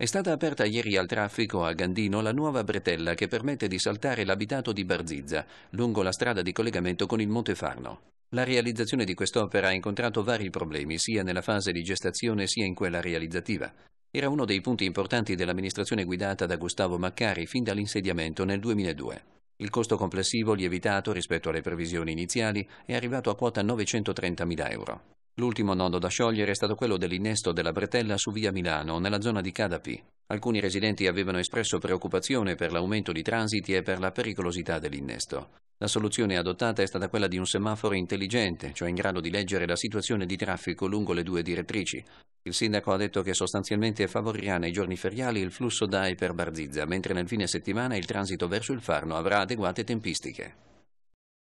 È stata aperta ieri al traffico a Gandino la nuova bretella che permette di saltare l'abitato di Barzizza, lungo la strada di collegamento con il Monte Farno. La realizzazione di quest'opera ha incontrato vari problemi, sia nella fase di gestazione sia in quella realizzativa. Era uno dei punti importanti dell'amministrazione guidata da Gustavo Maccari fin dall'insediamento nel 2002. Il costo complessivo lievitato rispetto alle previsioni iniziali è arrivato a quota 930.000 euro. L'ultimo nodo da sciogliere è stato quello dell'innesto della bretella su via Milano, nella zona di Cadapi. Alcuni residenti avevano espresso preoccupazione per l'aumento di transiti e per la pericolosità dell'innesto. La soluzione adottata è stata quella di un semaforo intelligente, cioè in grado di leggere la situazione di traffico lungo le due direttrici. Il sindaco ha detto che sostanzialmente favorirà nei giorni feriali il flusso da e per Barzizza, mentre nel fine settimana il transito verso il Farno avrà adeguate tempistiche.